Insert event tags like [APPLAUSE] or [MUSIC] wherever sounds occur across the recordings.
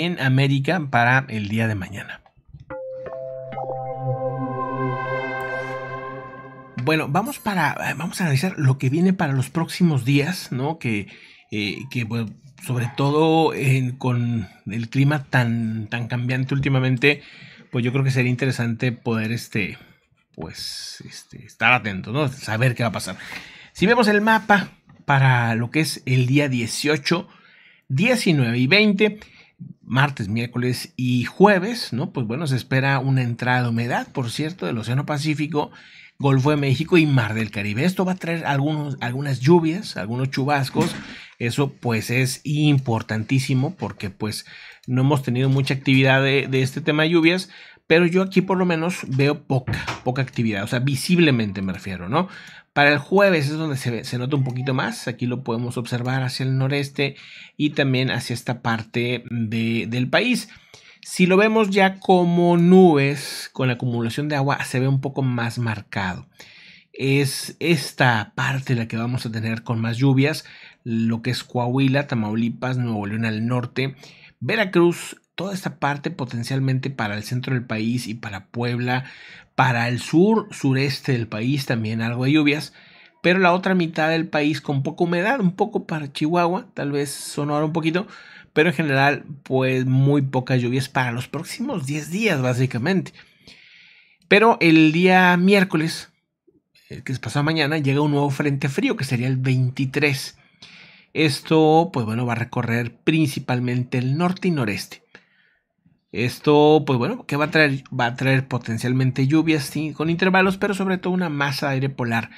en América para el día de mañana. Bueno, vamos para vamos a analizar lo que viene para los próximos días, ¿no? Que, eh, sobre todo con el clima tan, tan cambiante últimamente, pues yo creo que sería interesante poder este, pues, este, estar atento, ¿no? Saber qué va a pasar. Si vemos el mapa para lo que es el día 18, 19 y 20, martes, miércoles y jueves, ¿no? Pues bueno, se espera una entrada de humedad, por cierto, del Océano Pacífico, Golfo de México y Mar del Caribe. Esto va a traer algunos, algunas lluvias, algunos chubascos. Eso pues es importantísimo porque pues no hemos tenido mucha actividad de, de este tema de lluvias, pero yo aquí por lo menos veo poca, poca actividad, o sea, visiblemente me refiero, ¿no? Para el jueves es donde se, nota un poquito más, aquí lo podemos observar hacia el noreste y también hacia esta parte del país. Si lo vemos ya como nubes con la acumulación de agua, se ve un poco más marcado. Es esta parte la que vamos a tener con más lluvias, lo que es Coahuila, Tamaulipas, Nuevo León al norte, Veracruz toda esta parte potencialmente para el centro del país y para Puebla, para el sur, sureste del país también algo de lluvias, pero la otra mitad del país con poca humedad, un poco para Chihuahua, tal vez Sonora un poquito, pero en general pues muy pocas lluvias para los próximos 10 días básicamente. Pero el día miércoles, eh, que se pasado mañana, llega un nuevo frente frío que sería el 23. Esto, pues bueno, va a recorrer principalmente el norte y noreste. Esto, pues bueno, que va a traer, va a traer potencialmente lluvias con intervalos, pero sobre todo una masa de aire polar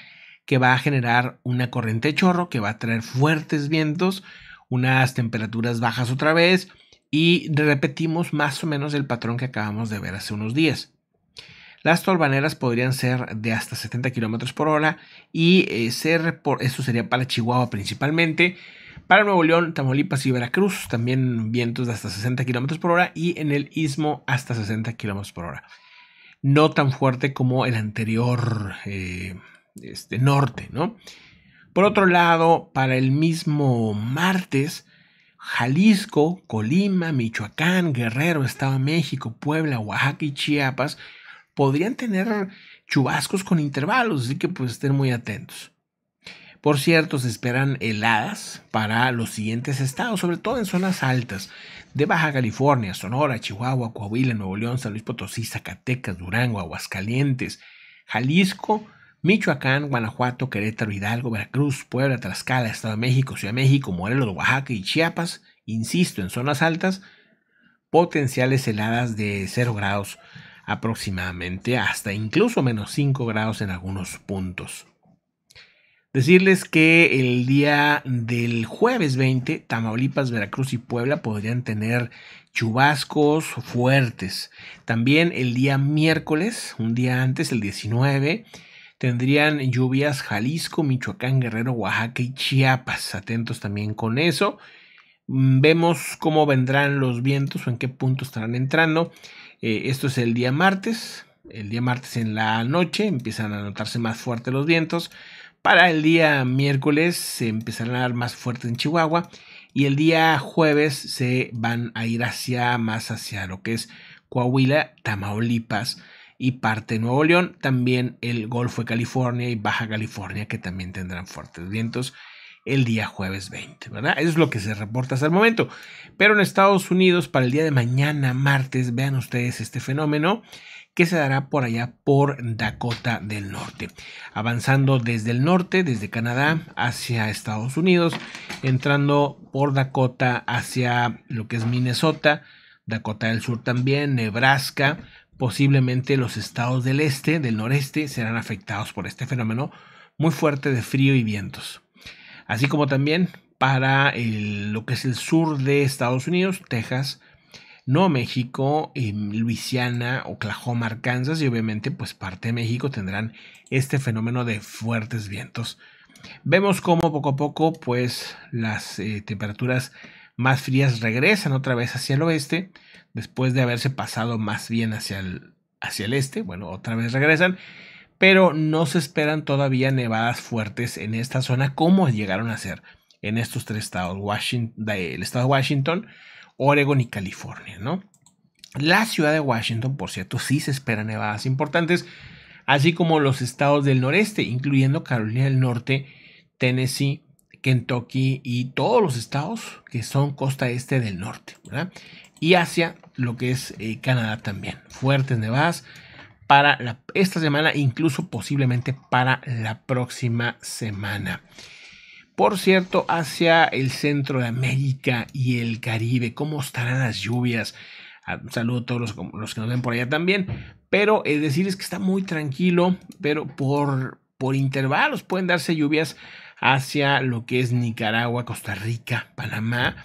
que va a generar una corriente de chorro, que va a traer fuertes vientos, unas temperaturas bajas otra vez y repetimos más o menos el patrón que acabamos de ver hace unos días. Las torbaneras podrían ser de hasta 70 km por hora y eh, ser por, esto sería para Chihuahua principalmente, para Nuevo León, Tamaulipas y Veracruz, también vientos de hasta 60 km por hora y en el istmo hasta 60 km por hora. No tan fuerte como el anterior eh, este, norte, ¿no? Por otro lado, para el mismo martes, Jalisco, Colima, Michoacán, Guerrero, Estado de México, Puebla, Oaxaca y Chiapas podrían tener chubascos con intervalos, así que pues estén muy atentos. Por cierto, se esperan heladas para los siguientes estados, sobre todo en zonas altas de Baja California, Sonora, Chihuahua, Coahuila, Nuevo León, San Luis Potosí, Zacatecas, Durango, Aguascalientes, Jalisco, Michoacán, Guanajuato, Querétaro, Hidalgo, Veracruz, Puebla, Tlaxcala, Estado de México, Ciudad de México, Morelos, Oaxaca y Chiapas, insisto, en zonas altas, potenciales heladas de 0 grados aproximadamente, hasta incluso menos 5 grados en algunos puntos. Decirles que el día del jueves 20, Tamaulipas, Veracruz y Puebla podrían tener chubascos fuertes. También el día miércoles, un día antes, el 19, tendrían lluvias Jalisco, Michoacán, Guerrero, Oaxaca y Chiapas. Atentos también con eso. Mm, vemos cómo vendrán los vientos o en qué punto estarán entrando. Eh, esto es el día martes. El día martes en la noche empiezan a notarse más fuertes los vientos. Para el día miércoles se empezarán a dar más fuerte en Chihuahua y el día jueves se van a ir hacia más hacia lo que es Coahuila, Tamaulipas y parte de Nuevo León, también el Golfo de California y Baja California que también tendrán fuertes vientos el día jueves 20, ¿verdad? Eso es lo que se reporta hasta el momento. Pero en Estados Unidos, para el día de mañana, martes, vean ustedes este fenómeno que se dará por allá por Dakota del Norte, avanzando desde el norte, desde Canadá hacia Estados Unidos, entrando por Dakota hacia lo que es Minnesota, Dakota del Sur también, Nebraska, posiblemente los estados del este, del noreste, serán afectados por este fenómeno muy fuerte de frío y vientos así como también para lo que es el sur de Estados Unidos, Texas, Nuevo México, Luisiana, Oklahoma, Arkansas y obviamente pues parte de México tendrán este fenómeno de fuertes vientos. Vemos cómo poco a poco pues las eh, temperaturas más frías regresan otra vez hacia el oeste después de haberse pasado más bien hacia el, hacia el este, bueno otra vez regresan pero no se esperan todavía nevadas fuertes en esta zona como llegaron a ser en estos tres estados, el estado de Washington, Oregon y California, ¿no? La ciudad de Washington, por cierto, sí se esperan nevadas importantes, así como los estados del noreste, incluyendo Carolina del Norte, Tennessee, Kentucky y todos los estados que son costa este del norte, Y hacia lo que es eh, Canadá también. Fuertes nevadas para esta semana, incluso posiblemente para la próxima semana. Por cierto, hacia el centro de América y el Caribe, ¿cómo estarán las lluvias? Ah, un saludo a todos los, los que nos ven por allá también. Pero es eh, decir, es que está muy tranquilo, pero por, por intervalos pueden darse lluvias hacia lo que es Nicaragua, Costa Rica, Panamá.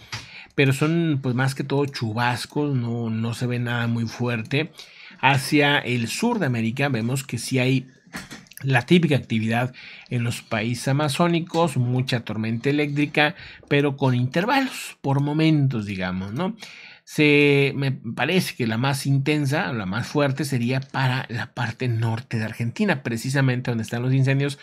Pero son pues más que todo chubascos, no, no se ve nada muy fuerte hacia el sur de América vemos que sí hay la típica actividad en los países amazónicos, mucha tormenta eléctrica, pero con intervalos por momentos, digamos, ¿no? Se, me parece que la más intensa, la más fuerte sería para la parte norte de Argentina, precisamente donde están los incendios.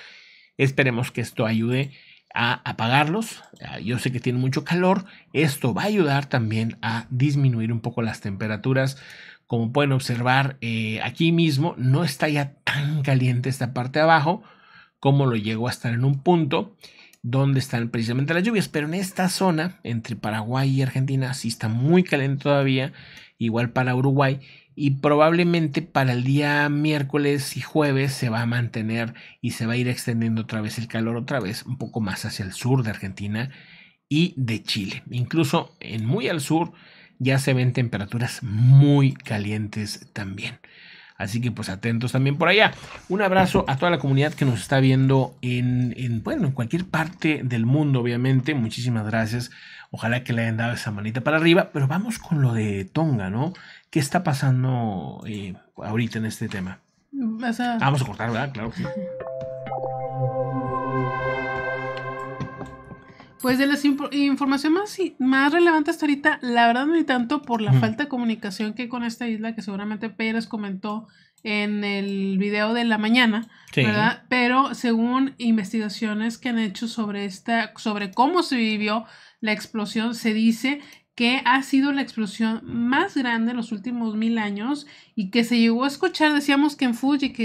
Esperemos que esto ayude a apagarlos. Ah, yo sé que tiene mucho calor. Esto va a ayudar también a disminuir un poco las temperaturas como pueden observar eh, aquí mismo, no está ya tan caliente esta parte de abajo como lo llegó a estar en un punto donde están precisamente las lluvias. Pero en esta zona, entre Paraguay y Argentina, sí está muy caliente todavía, igual para Uruguay. Y probablemente para el día miércoles y jueves se va a mantener y se va a ir extendiendo otra vez el calor, otra vez un poco más hacia el sur de Argentina y de Chile. Incluso en muy al sur ya se ven temperaturas muy calientes también. Así que pues atentos también por allá. Un abrazo a toda la comunidad que nos está viendo en, bueno, en cualquier parte del mundo, obviamente. Muchísimas gracias. Ojalá que le hayan dado esa manita para arriba. Pero vamos con lo de Tonga, ¿no? ¿Qué está pasando eh, ahorita en este tema? Ah, vamos a cortar, ¿verdad? Claro que. sí [LAUGHS] Pues de la información más, más relevante hasta ahorita, la verdad no hay tanto por la falta de comunicación que hay con esta isla, que seguramente Pérez comentó en el video de la mañana, ¿verdad? Pero según investigaciones que han hecho sobre esta, sobre cómo se vivió la explosión, se dice que ha sido la explosión más grande en los últimos mil años y que se llegó a escuchar, decíamos que en Fuji, que